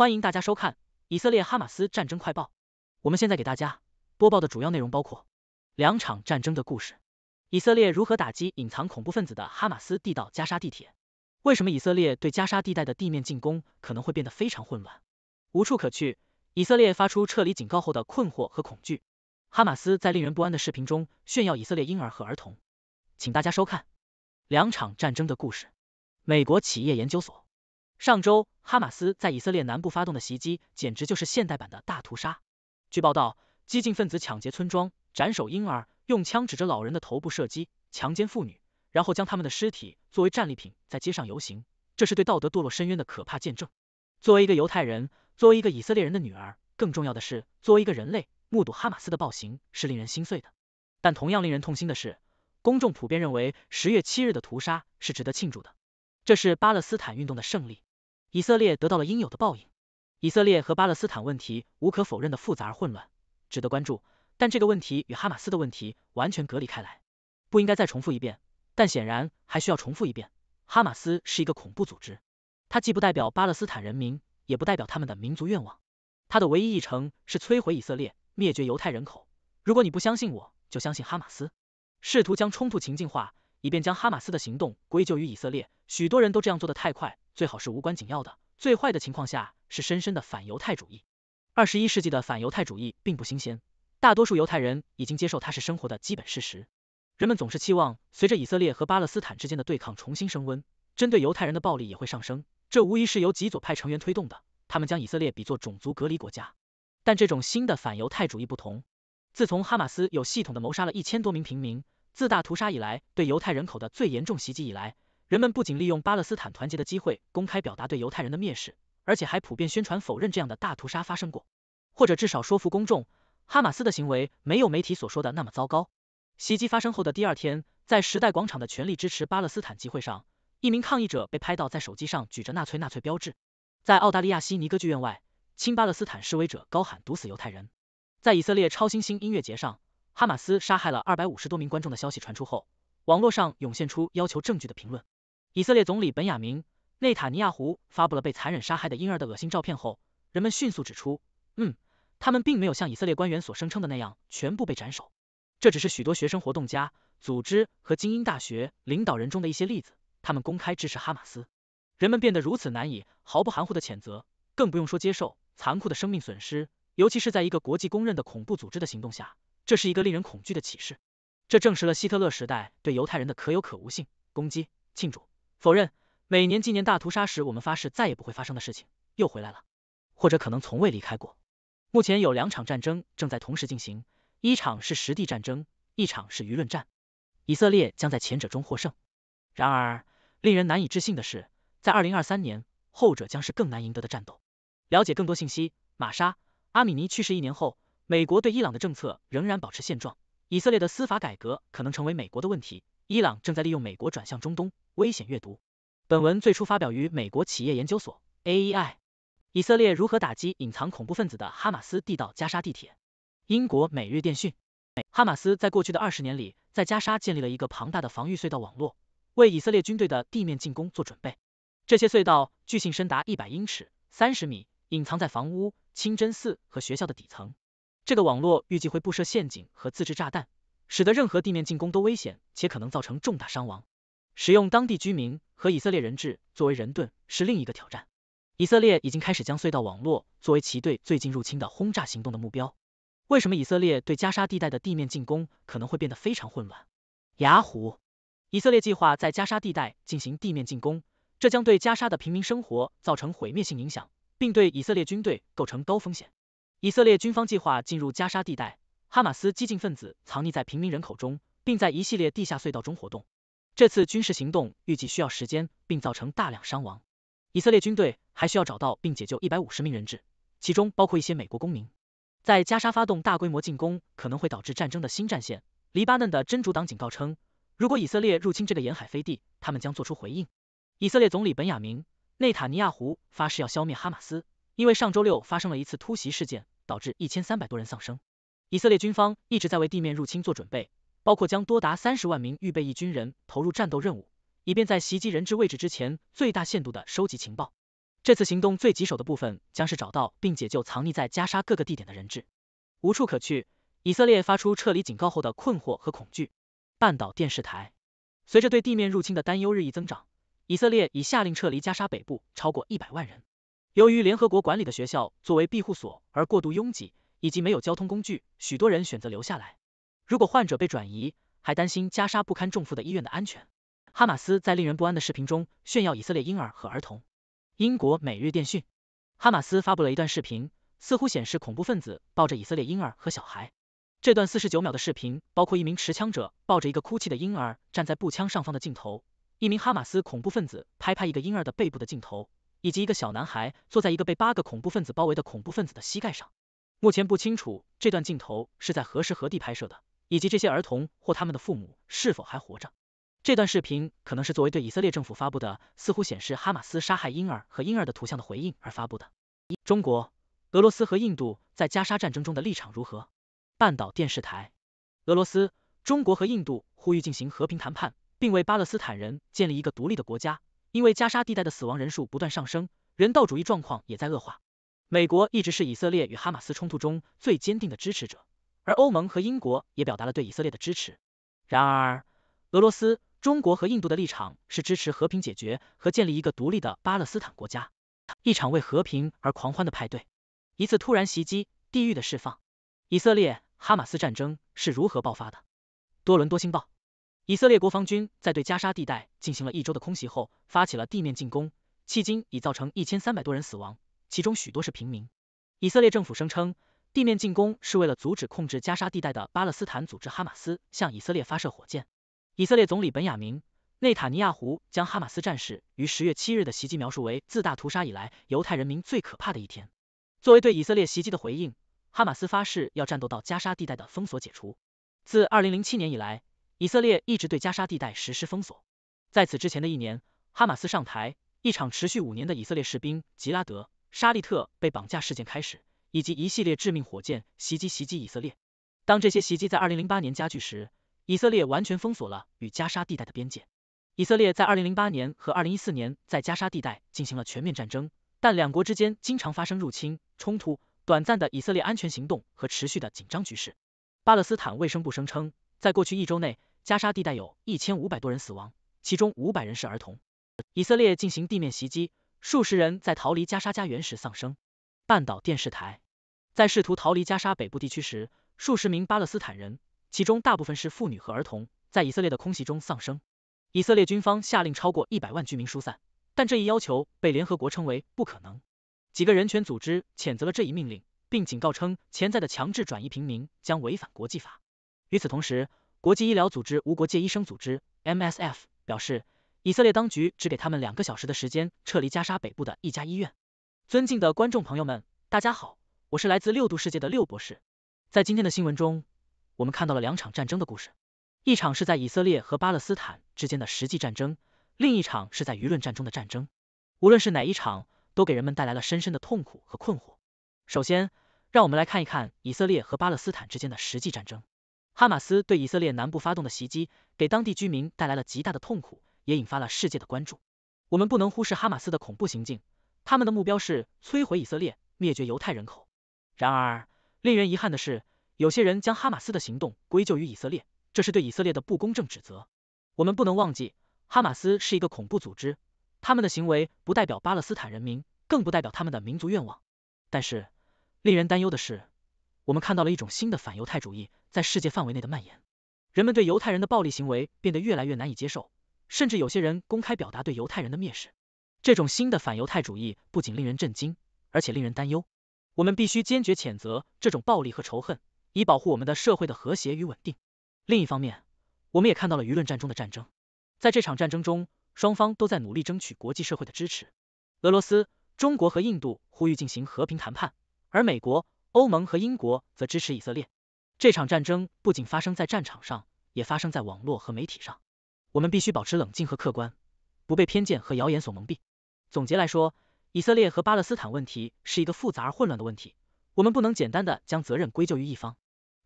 欢迎大家收看《以色列哈马斯战争快报》。我们现在给大家播报的主要内容包括两场战争的故事：以色列如何打击隐藏恐怖分子的哈马斯地道、加沙地铁？为什么以色列对加沙地带的地面进攻可能会变得非常混乱、无处可去？以色列发出撤离警告后的困惑和恐惧。哈马斯在令人不安的视频中炫耀以色列婴儿和儿童。请大家收看两场战争的故事。美国企业研究所。上周，哈马斯在以色列南部发动的袭击简直就是现代版的大屠杀。据报道，激进分子抢劫村庄，斩首婴儿，用枪指着老人的头部射击，强奸妇女，然后将他们的尸体作为战利品在街上游行。这是对道德堕落深渊的可怕见证。作为一个犹太人，作为一个以色列人的女儿，更重要的是，作为一个人类，目睹哈马斯的暴行是令人心碎的。但同样令人痛心的是，公众普遍认为十月七日的屠杀是值得庆祝的，这是巴勒斯坦运动的胜利。以色列得到了应有的报应。以色列和巴勒斯坦问题无可否认的复杂而混乱，值得关注。但这个问题与哈马斯的问题完全隔离开来，不应该再重复一遍。但显然还需要重复一遍：哈马斯是一个恐怖组织，它既不代表巴勒斯坦人民，也不代表他们的民族愿望。它的唯一议程是摧毁以色列，灭绝犹太人口。如果你不相信我，就相信哈马斯。试图将冲突情境化，以便将哈马斯的行动归咎于以色列，许多人都这样做的太快。最好是无关紧要的，最坏的情况下是深深的反犹太主义。二十一世纪的反犹太主义并不新鲜，大多数犹太人已经接受它是生活的基本事实。人们总是期望随着以色列和巴勒斯坦之间的对抗重新升温，针对犹太人的暴力也会上升，这无疑是由极左派成员推动的，他们将以色列比作种族隔离国家。但这种新的反犹太主义不同，自从哈马斯有系统的谋杀了一千多名平民，自大屠杀以来对犹太人口的最严重袭击以来。人们不仅利用巴勒斯坦团结的机会公开表达对犹太人的蔑视，而且还普遍宣传否认这样的大屠杀发生过，或者至少说服公众哈马斯的行为没有媒体所说的那么糟糕。袭击发生后的第二天，在时代广场的全力支持巴勒斯坦集会上，一名抗议者被拍到在手机上举着纳粹纳粹标志。在澳大利亚悉尼歌剧院外，亲巴勒斯坦示威者高喊“毒死犹太人”。在以色列超新星音乐节上，哈马斯杀害了二百五十多名观众的消息传出后，网络上涌现出要求证据的评论。以色列总理本雅明·内塔尼亚胡发布了被残忍杀害的婴儿的恶心照片后，人们迅速指出，嗯，他们并没有像以色列官员所声称的那样全部被斩首，这只是许多学生活动家、组织和精英大学领导人中的一些例子。他们公开支持哈马斯，人们变得如此难以毫不含糊的谴责，更不用说接受残酷的生命损失，尤其是在一个国际公认的恐怖组织的行动下，这是一个令人恐惧的启示。这证实了希特勒时代对犹太人的可有可无性攻击庆祝。否认，每年纪念大屠杀时，我们发誓再也不会发生的事情，又回来了，或者可能从未离开过。目前有两场战争正在同时进行，一场是实地战争，一场是舆论战。以色列将在前者中获胜，然而令人难以置信的是，在二零二三年，后者将是更难赢得的战斗。了解更多信息，玛莎阿米尼去世一年后，美国对伊朗的政策仍然保持现状，以色列的司法改革可能成为美国的问题。伊朗正在利用美国转向中东危险阅读。本文最初发表于美国企业研究所 （AEI）。以色列如何打击隐藏恐怖分子的哈马斯地道加沙地铁？英国每日电讯。哈马斯在过去的二十年里，在加沙建立了一个庞大的防御隧道网络，为以色列军队的地面进攻做准备。这些隧道巨型深达一百英尺（三十米），隐藏在房屋、清真寺和学校的底层。这个网络预计会布设陷阱和自制炸弹。使得任何地面进攻都危险且可能造成重大伤亡。使用当地居民和以色列人质作为人盾是另一个挑战。以色列已经开始将隧道网络作为其对最近入侵的轰炸行动的目标。为什么以色列对加沙地带的地面进攻可能会变得非常混乱？雅虎，以色列计划在加沙地带进行地面进攻，这将对加沙的平民生活造成毁灭性影响，并对以色列军队构成高风险。以色列军方计划进入加沙地带。哈马斯激进分子藏匿在平民人口中，并在一系列地下隧道中活动。这次军事行动预计需要时间，并造成大量伤亡。以色列军队还需要找到并解救一百五十名人质，其中包括一些美国公民。在加沙发动大规模进攻可能会导致战争的新战线。黎巴嫩的真主党警告称，如果以色列入侵这个沿海飞地，他们将做出回应。以色列总理本雅明·内塔尼亚胡发誓要消灭哈马斯，因为上周六发生了一次突袭事件，导致一千三百多人丧生。以色列军方一直在为地面入侵做准备，包括将多达三十万名预备役军人投入战斗任务，以便在袭击人质位置之前最大限度的收集情报。这次行动最棘手的部分将是找到并解救藏匿在加沙各个地点的人质，无处可去。以色列发出撤离警告后的困惑和恐惧。半岛电视台，随着对地面入侵的担忧日益增长，以色列已下令撤离加沙北部超过一百万人。由于联合国管理的学校作为庇护所而过度拥挤。以及没有交通工具，许多人选择留下来。如果患者被转移，还担心加沙不堪重负的医院的安全。哈马斯在令人不安的视频中炫耀以色列婴儿和儿童。英国每日电讯，哈马斯发布了一段视频，似乎显示恐怖分子抱着以色列婴儿和小孩。这段四十九秒的视频包括一名持枪者抱着一个哭泣的婴儿站在步枪上方的镜头，一名哈马斯恐怖分子拍拍一个婴儿的背部的镜头，以及一个小男孩坐在一个被八个恐怖分子包围的恐怖分子的膝盖上。目前不清楚这段镜头是在何时何地拍摄的，以及这些儿童或他们的父母是否还活着。这段视频可能是作为对以色列政府发布的似乎显示哈马斯杀害婴儿和婴儿的图像的回应而发布的。中国、俄罗斯和印度在加沙战争中的立场如何？半岛电视台，俄罗斯、中国和印度呼吁进行和平谈判，并为巴勒斯坦人建立一个独立的国家，因为加沙地带的死亡人数不断上升，人道主义状况也在恶化。美国一直是以色列与哈马斯冲突中最坚定的支持者，而欧盟和英国也表达了对以色列的支持。然而，俄罗斯、中国和印度的立场是支持和平解决和建立一个独立的巴勒斯坦国家。一场为和平而狂欢的派对，一次突然袭击，地狱的释放。以色列哈马斯战争是如何爆发的？多伦多星报：以色列国防军在对加沙地带进行了一周的空袭后，发起了地面进攻，迄今已造成一千三百多人死亡。其中许多是平民。以色列政府声称，地面进攻是为了阻止控制加沙地带的巴勒斯坦组织哈马斯向以色列发射火箭。以色列总理本雅明·内塔尼亚胡将哈马斯战士于十月七日的袭击描述为自大屠杀以来犹太人民最可怕的一天。作为对以色列袭击的回应，哈马斯发誓要战斗到加沙地带的封锁解除。自二零零七年以来，以色列一直对加沙地带实施封锁。在此之前的一年，哈马斯上台，一场持续五年的以色列士兵吉拉德。沙利特被绑架事件开始，以及一系列致命火箭袭击袭击以色列。当这些袭击在二零零八年加剧时，以色列完全封锁了与加沙地带的边界。以色列在二零零八年和二零一四年在加沙地带进行了全面战争，但两国之间经常发生入侵冲突、短暂的以色列安全行动和持续的紧张局势。巴勒斯坦卫生部声称，在过去一周内，加沙地带有一千五百多人死亡，其中五百人是儿童。以色列进行地面袭击。数十人在逃离加沙家园时丧生。半岛电视台在试图逃离加沙北部地区时，数十名巴勒斯坦人，其中大部分是妇女和儿童，在以色列的空袭中丧生。以色列军方下令超过一百万居民疏散，但这一要求被联合国称为不可能。几个人权组织谴责了这一命令，并警告称，潜在的强制转移平民将违反国际法。与此同时，国际医疗组织无国界医生组织 （MSF） 表示。以色列当局只给他们两个小时的时间撤离加沙北部的一家医院。尊敬的观众朋友们，大家好，我是来自六度世界的六博士。在今天的新闻中，我们看到了两场战争的故事，一场是在以色列和巴勒斯坦之间的实际战争，另一场是在舆论战中的战争。无论是哪一场，都给人们带来了深深的痛苦和困惑。首先，让我们来看一看以色列和巴勒斯坦之间的实际战争。哈马斯对以色列南部发动的袭击，给当地居民带来了极大的痛苦。也引发了世界的关注。我们不能忽视哈马斯的恐怖行径，他们的目标是摧毁以色列、灭绝犹太人口。然而，令人遗憾的是，有些人将哈马斯的行动归咎于以色列，这是对以色列的不公正指责。我们不能忘记，哈马斯是一个恐怖组织，他们的行为不代表巴勒斯坦人民，更不代表他们的民族愿望。但是，令人担忧的是，我们看到了一种新的反犹太主义在世界范围内的蔓延，人们对犹太人的暴力行为变得越来越难以接受。甚至有些人公开表达对犹太人的蔑视，这种新的反犹太主义不仅令人震惊，而且令人担忧。我们必须坚决谴责这种暴力和仇恨，以保护我们的社会的和谐与稳定。另一方面，我们也看到了舆论战中的战争，在这场战争中，双方都在努力争取国际社会的支持。俄罗斯、中国和印度呼吁进行和平谈判，而美国、欧盟和英国则支持以色列。这场战争不仅发生在战场上，也发生在网络和媒体上。我们必须保持冷静和客观，不被偏见和谣言所蒙蔽。总结来说，以色列和巴勒斯坦问题是一个复杂而混乱的问题，我们不能简单的将责任归咎于一方。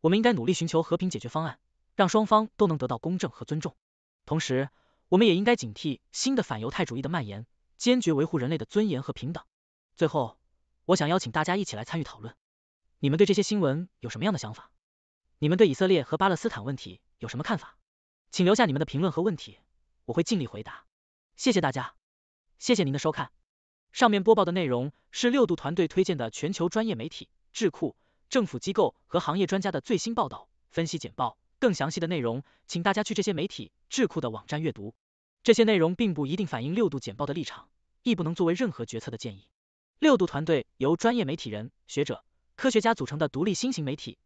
我们应该努力寻求和平解决方案，让双方都能得到公正和尊重。同时，我们也应该警惕新的反犹太主义的蔓延，坚决维护人类的尊严和平等。最后，我想邀请大家一起来参与讨论，你们对这些新闻有什么样的想法？你们对以色列和巴勒斯坦问题有什么看法？请留下你们的评论和问题，我会尽力回答。谢谢大家，谢谢您的收看。上面播报的内容是六度团队推荐的全球专业媒体、智库、政府机构和行业专家的最新报道、分析简报。更详细的内容，请大家去这些媒体、智库的网站阅读。这些内容并不一定反映六度简报的立场，亦不能作为任何决策的建议。六度团队由专业媒体人、学者、科学家组成的独立新型媒体。